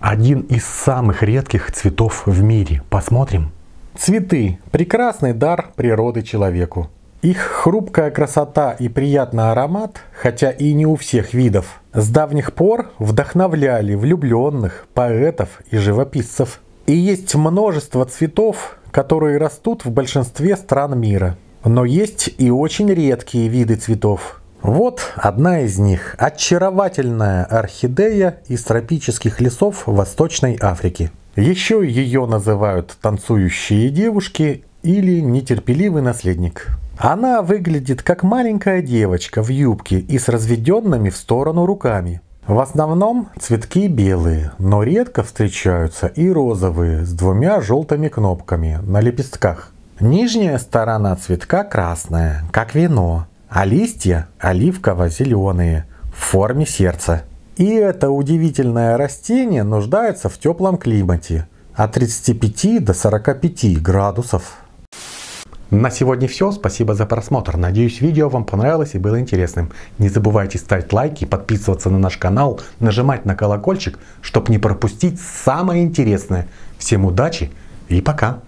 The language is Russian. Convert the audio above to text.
один из самых редких цветов в мире. Посмотрим. Цветы – прекрасный дар природы человеку. Их хрупкая красота и приятный аромат, хотя и не у всех видов, с давних пор вдохновляли влюбленных, поэтов и живописцев. И есть множество цветов, которые растут в большинстве стран мира. Но есть и очень редкие виды цветов, вот одна из них – очаровательная орхидея из тропических лесов Восточной Африки. Еще ее называют «танцующие девушки» или «нетерпеливый наследник». Она выглядит как маленькая девочка в юбке и с разведенными в сторону руками. В основном цветки белые, но редко встречаются и розовые с двумя желтыми кнопками на лепестках. Нижняя сторона цветка красная, как вино, а листья оливково-зеленые в форме сердца. И это удивительное растение нуждается в теплом климате от 35 до 45 градусов. На сегодня все, спасибо за просмотр, надеюсь видео вам понравилось и было интересным. Не забывайте ставить лайки, подписываться на наш канал, нажимать на колокольчик, чтобы не пропустить самое интересное. Всем удачи и пока!